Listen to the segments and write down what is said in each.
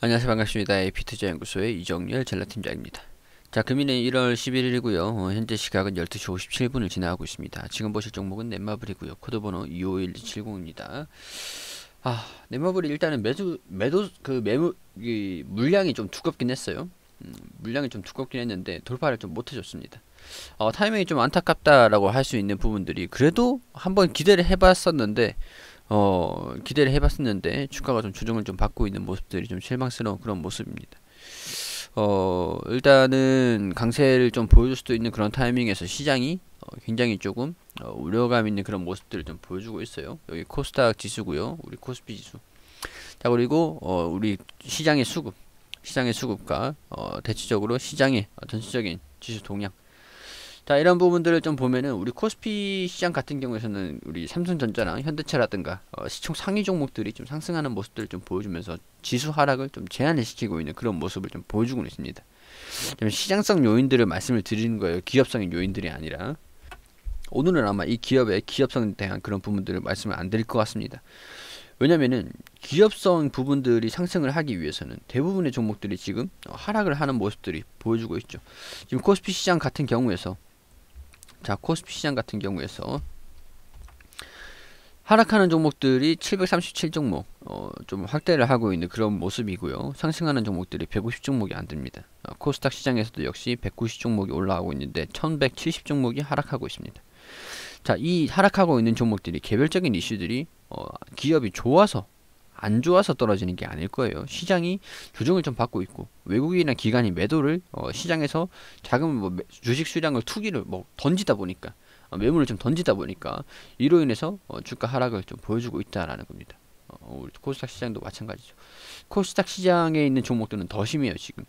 안녕하세요 반갑습니다 에피투자연구소의 이정열 젤라팀장입니다 자 금일은 1월 11일이고요 어, 현재 시각은 12시 57분을 지나가고 있습니다 지금 보실 종목은 넷마블이고요 코드번호 251270입니다 아 넷마블이 일단은 매수 매도 그 매물 이, 물량이 좀 두껍긴 했어요 음, 물량이 좀 두껍긴 했는데 돌파를 좀 못해줬습니다 어, 타이밍이 좀 안타깝다라고 할 수 있는 부분들이 그래도 한번 기대를 해봤었는데 어, 기대를 해봤었는데 주가가 좀조정을좀 받고 있는 모습들이 좀 실망스러운 그런 모습입니다. 어, 일단은 강세를 좀 보여줄 수도 있는 그런 타이밍에서 시장이 어, 굉장히 조금 어, 우려감 있는 그런 모습들을 좀 보여주고 있어요. 여기 코스닥 지수고요, 우리 코스피 지수. 자 그리고 어, 우리 시장의 수급, 시장의 수급과 어, 대체적으로 시장의 전체적인 지수 동향 자 이런 부분들을 좀 보면은 우리 코스피 시장 같은 경우에서는 우리 삼성전자나 현대차라든가 어, 시총 상위 종목들이 좀 상승하는 모습들을 좀 보여주면서 지수 하락을 좀 제한을 시키고 있는 그런 모습을 좀 보여주고 있습니다. 시장성 요인들을 말씀을 드리는 거예요. 기업성인 요인들이 아니라 오늘은 아마 이 기업의 기업성에 대한 그런 부분들을 말씀을 안 드릴 것 같습니다. 왜냐면은 기업성 부분들이 상승을 하기 위해서는 대부분의 종목들이 지금 하락을 하는 모습들이 보여주고 있죠. 지금 코스피 시장 같은 경우에서 자 코스피 시장 같은 경우에서 하락하는 종목들이 737종목 어, 좀 확대를 하고 있는 그런 모습이고요. 상승하는 종목들이 150종목이 안됩니다. 어, 코스닥 시장에서도 역시 190종목이 올라가고 있는데 1170종목이 하락하고 있습니다. 자, 이 하락하고 있는 종목들이 개별적인 이슈들이 어, 기업이 좋아서 안 좋아서 떨어지는 게 아닐 거예요. 시장이 조정을 좀 받고 있고 외국인이나 기관이 매도를 어, 시장에서 작은 뭐 주식 수량을 투기를 뭐 던지다 보니까 어, 매물을 좀 던지다 보니까 이로 인해서 어, 주가 하락을 좀 보여주고 있다라는 겁니다. 어, 우리 코스닥 시장도 마찬가지죠. 코스닥 시장에 있는 종목들은 더 심해요 지금.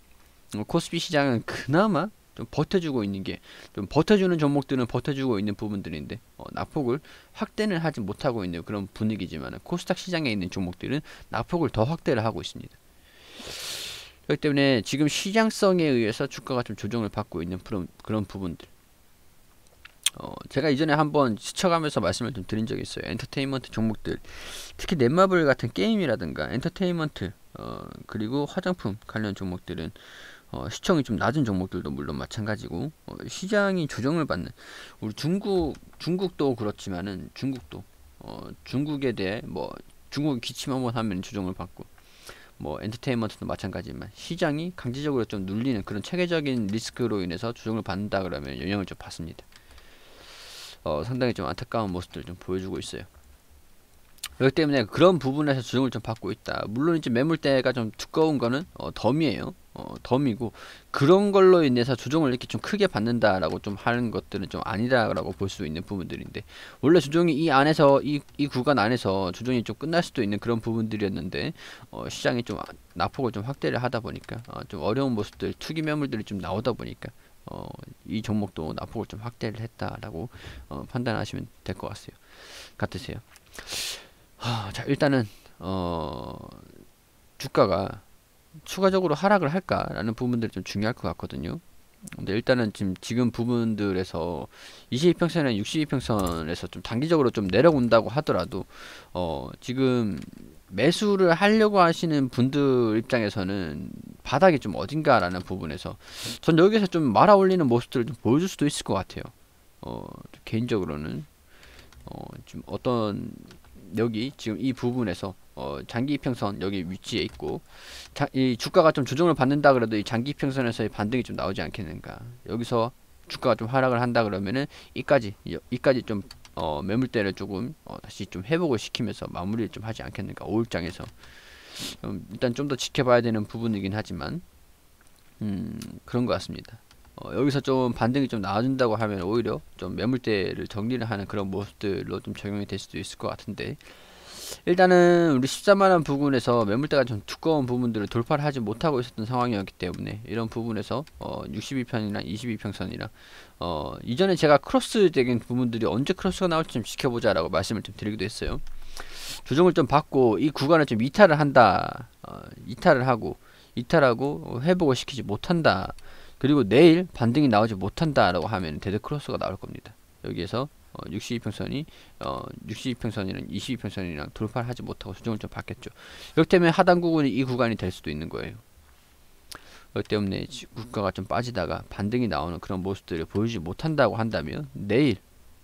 어, 코스피 시장은 그나마 좀 버텨주고 있는 게 좀 버텨주는 종목들은 버텨주고 있는 부분들인데 어, 낙폭을 확대는 하지 못하고 있는 그런 분위기지만 코스닥 시장에 있는 종목들은 낙폭을 더 확대를 하고 있습니다. 그렇기 때문에 지금 시장성에 의해서 주가가 좀 조정을 받고 있는 그런, 그런 부분들 어, 제가 이전에 한번 스쳐가면서 말씀을 좀 드린 적이 있어요. 엔터테인먼트 종목들 특히 넷마블 같은 게임이라든가 엔터테인먼트 어, 그리고 화장품 관련 종목들은 어, 시청이 좀 낮은 종목들도 물론 마찬가지고 어, 시장이 조정을 받는 우리 중국 중국도 그렇지만은 중국도 어, 중국에 대해 뭐 중국 기침 한번 하면 조정을 받고 뭐 엔터테인먼트도 마찬가지지만 시장이 강제적으로 좀 눌리는 그런 체계적인 리스크로 인해서 조정을 받는다 그러면 영향을 좀 받습니다. 어, 상당히 좀 안타까운 모습들을 좀 보여주고 있어요. 그렇기 때문에 그런 부분에서 조정을 좀 받고 있다. 물론 이제 매물대가 좀 두꺼운 거는 어, 덤이에요. 어, 덤이고 그런 걸로 인해서 조종을 이렇게 좀 크게 받는다라고 좀 하는 것들은 좀 아니다라고 볼 수 있는 부분들인데 원래 조종이이 안에서 이, 이 구간 안에서 조종이좀 끝날 수도 있는 그런 부분들이었는데 어, 시장이 좀 낙폭을 좀 확대를 하다 보니까 어, 좀 어려운 모습들 투기 매물들이 좀 나오다 보니까 어, 이 종목도 낙폭을 좀 확대를 했다라고 어, 판단하시면 될 것 같아요 같으세요 하, 자 일단은 어, 주가가 추가적으로 하락을 할까라는 부분들이 좀 중요할 것 같거든요. 근데 일단은 지금 지금 부분들에서 2 2평선이 62평선에서 좀 단기적으로 좀 내려온다고 하더라도 어 지금 매수를 하려고 하시는 분들 입장에서는 바닥이 좀 어딘가라는 부분에서 전 여기서 좀 말아 올리는 모습들을 좀 보여줄 수도 있을 것 같아요. 어 개인적으로는 어 좀 어떤 여기 지금 이 부분에서 어, 장기 평선 여기 위치에 있고 자, 이 주가가 좀 조정을 받는다 그래도 이 장기 평선에서의 반등이 좀 나오지 않겠는가 여기서 주가가 좀 하락을 한다 그러면은 이까지 이까지 좀 어, 매물대를 조금 어, 다시 좀 회복을 시키면서 마무리를 좀 하지 않겠는가 오일장에서 음, 일단 좀 더 지켜봐야 되는 부분이긴 하지만 음, 그런 것 같습니다. 어, 여기서 좀 반등이 좀 나아진다고 하면 오히려 좀 매물대를 정리를 하는 그런 모습들로 좀 적용이 될 수도 있을 것 같은데 일단은 우리 14만원 부분에서 매물대가 좀 두꺼운 부분들을 돌파를 하지 못하고 있었던 상황이었기 때문에 이런 부분에서 어6 2편이나 22평선이랑 어 이전에 제가 크로스적인 부분들이 언제 크로스가 나올지 좀 지켜보자 라고 말씀을 좀 드리기도 했어요 조정을 좀 받고 이 구간을 좀 이탈을 한다 어 이탈을 하고 이탈하고 회복을 시키지 못한다 그리고 내일 반등이 나오지 못한다 라고 하면 데드 크로스가 나올 겁니다 여기에서 어, 62평선이 어, 62평선이랑 22평선이랑 돌파를 하지 못하고 수정을 좀 받겠죠. 이렇기 때문에 하단 구간이 이 구간이 될 수도 있는 거예요. 그렇기 때문에 국가가 좀 빠지다가 반등이 나오는 그런 모습들을 보이지 못한다고 한다면 내일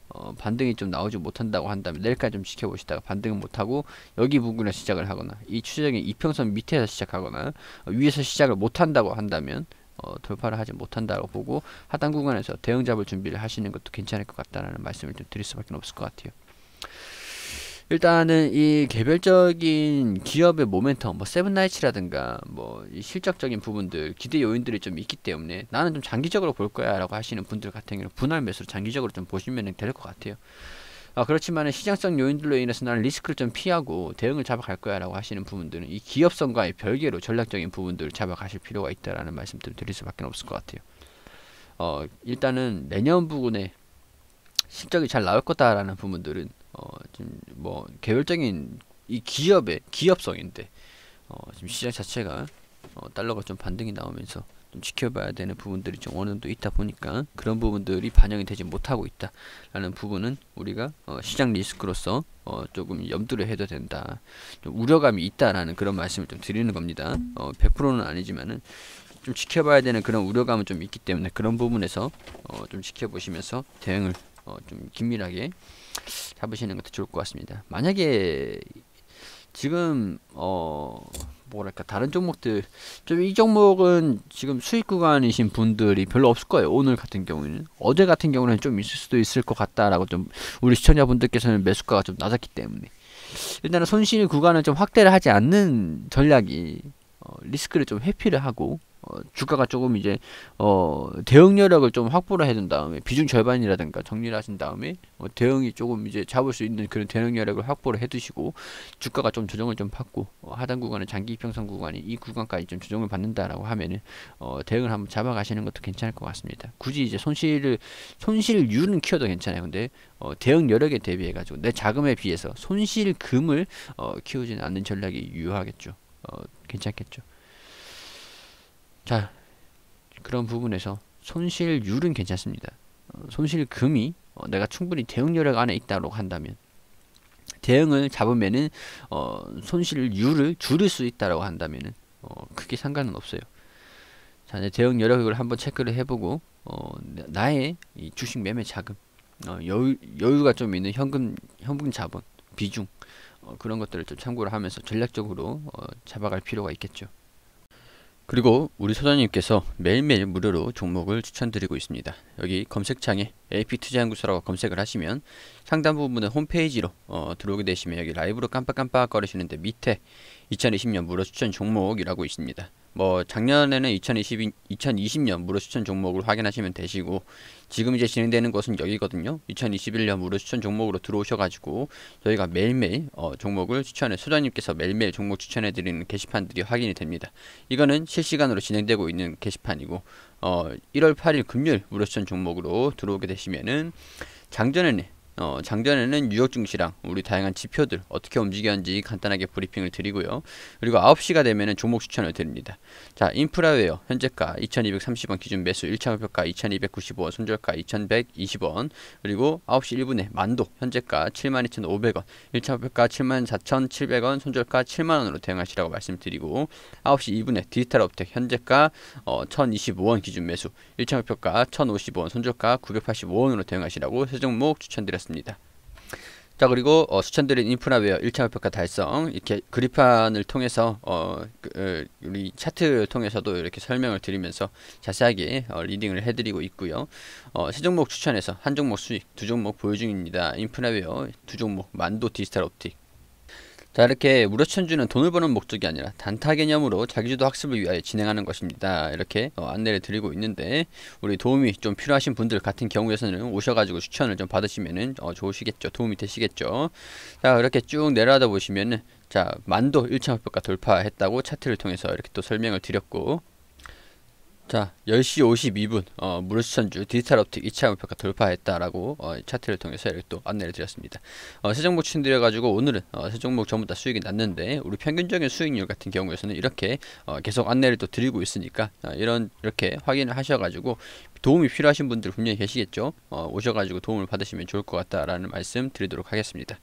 어, 반등이 좀 나오지 못한다고 한다면 내일까지 좀 지켜보시다가 반등은 못하고 여기 부분에 시작을 하거나 이 추세적인 이평선 밑에서 시작하거나 위에서 시작을 못한다고 한다면 어, 돌파를 하지 못한다고 보고 하단 구간에서 대응 잡을 준비를 하시는 것도 괜찮을 것 같다라는 말씀을 좀 드릴 수밖에 없을 것 같아요. 일단은 이 개별적인 기업의 모멘텀, 뭐 세븐나이츠라든가 뭐 실적적인 부분들, 기대 요인들이 좀 있기 때문에 나는 좀 장기적으로 볼 거야라고 하시는 분들 같은 경우 분할 매수로 장기적으로 좀 보시면 될 것 같아요. 아, 그렇지만 시장성 요인들로 인해서 나는 리스크를 좀 피하고 대응을 잡아갈 거야 라고 하시는 부분들은 이 기업성과의 별개로 전략적인 부분들을 잡아가실 필요가 있다라는 말씀들을 드릴 수밖에 없을 것 같아요. 어, 일단은 내년 부분에 실적이 잘 나올 거다라는 부분들은 어, 좀뭐 개별적인 이 기업의 기업성인데 어, 지금 시장 자체가 어, 달러가 좀 반등이 나오면서 좀 지켜봐야 되는 부분들이 좀 어느 정도 있다 보니까 그런 부분들이 반영이 되지 못하고 있다라는 부분은 우리가 어 시장 리스크로서 어 조금 염두를 해도 된다. 좀 우려감이 있다라는 그런 말씀을 좀 드리는 겁니다. 어 100%는 아니지만은 좀 지켜봐야 되는 그런 우려감은 좀 있기 때문에 그런 부분에서 어, 좀 지켜보시면서 대응을 어, 좀 긴밀하게 잡으시는 것도 좋을 것 같습니다. 만약에 지금 어 뭐랄까 다른 종목들 좀 이 종목은 지금 수익 구간이신 분들이 별로 없을 거예요 오늘 같은 경우에는 어제 같은 경우는 좀 있을 수도 있을 것 같다라고 좀 우리 시청자분들께서는 매수가가 좀 낮았기 때문에 일단은 손실 구간을 좀 확대를 하지 않는 전략이 어, 리스크를 좀 회피를 하고 어, 주가가 조금 이제 어, 대응 여력을 좀 확보를 해둔 다음에 비중 절반이라든가 정리를 하신 다음에 어, 대응이 조금 이제 잡을 수 있는 그런 대응 여력을 확보를 해두시고 주가가 좀 조정을 좀 받고 어, 하단 구간은 장기 평선 구간이 이 구간까지 좀 조정을 받는다라고 하면은 어, 대응을 한번 잡아가시는 것도 괜찮을 것 같습니다. 굳이 이제 손실을 손실률은 키워도 괜찮아요. 근데 어, 대응 여력에 대비해 가지고 내 자금에 비해서 손실금을 어, 키우지는 않는 전략이 유효하겠죠. 어, 괜찮겠죠. 자, 그런 부분에서 손실율은 괜찮습니다. 어, 손실금이 어, 내가 충분히 대응 여력 안에 있다고 한다면 대응을 잡으면은 어, 손실율을 줄일 수있다고 한다면은 어, 크게 상관은 없어요. 자, 이제 대응 여력을 한번 체크를 해보고 어, 나의 주식 매매 자금 어, 여유, 여유가 좀 있는 현금 현금 자본 비중 어, 그런 것들을 좀 참고를 하면서 전략적으로 어, 잡아갈 필요가 있겠죠. 그리고 우리 소장님께서 매일매일 무료로 종목을 추천드리고 있습니다. 여기 검색창에 AP투자연구소라고 검색을 하시면 상단 부분에 홈페이지로 어, 들어오게 되시면 여기 라이브로 깜빡깜빡 거리시는데 밑에 2020년 무료 추천 종목이라고 있습니다. 뭐 작년에는 2020, 2020년 무료 추천 종목을 확인하시면 되시고 지금 이제 진행되는 것은 여기거든요. 2021년 무료 추천 종목으로 들어오셔가지고 저희가 매일매일 어, 종목을 추천해 소장님께서 매일매일 종목 추천해드리는 게시판들이 확인이 됩니다. 이거는 실시간으로 진행되고 있는 게시판이고 어, 1월 8일 금요일 무료 추천 종목으로 들어오게 되시면은 작전에는 어, 장전에는 뉴욕 증시랑 우리 다양한 지표들 어떻게 움직였는지 간단하게 브리핑을 드리고요. 그리고 9시가 되면 종목 추천을 드립니다. 자, 인프라웨어 현재가 2230원 기준 매수 1차 목표가 2295원 손절가 2120원 그리고 9시 1분에 만도 현재가 72,500원 1차 목표가 74,700원 손절가 7만원으로 대응하시라고 말씀드리고 9시 2분에 디지털업텍 현재가 어, 1,025원 기준 매수 1차 목표가 1,050원 손절가 985원으로 대응하시라고 세 종목 추천드렸습니다. 있습니다. 자 그리고 어, 추천드린 인프라웨어 1차 목표가 달성 이렇게 그리판을 통해서 어, 그, 어, 우리 차트를 통해서도 이렇게 설명을 드리면서 자세하게 어, 리딩을 해드리고 있고요 어, 세 종목 추천해서 한 종목 수익 두 종목 보유 중입니다 인프라웨어 두 종목 만도 디지털 옵틱 자 이렇게 무료천주는 돈을 버는 목적이 아니라 단타 개념으로 자기주도 학습을 위하여 진행하는 것입니다. 이렇게 어, 안내를 드리고 있는데 우리 도움이 좀 필요하신 분들 같은 경우에서는 오셔가지고 추천을 좀 받으시면은 어, 좋으시겠죠. 도움이 되시겠죠. 자 이렇게 쭉 내려다 보시면은 자 만도 1차 목표가 돌파했다고 차트를 통해서 이렇게 또 설명을 드렸고 자 10시 52분 어, 무르스천주 디지털 업틱 2차 목표가 돌파했다라고 어, 차트를 통해서 이렇게 또 안내를 드렸습니다. 어, 세 종목 추천드려가지고 오늘은 어, 세 종목 전부 다 수익이 났는데 우리 평균적인 수익률 같은 경우에서는 이렇게 어, 계속 안내를 또 드리고 있으니까 어, 이런 이렇게 확인을 하셔가지고 도움이 필요하신 분들 분명히 계시겠죠. 어, 오셔가지고 도움을 받으시면 좋을 것 같다라는 말씀 드리도록 하겠습니다.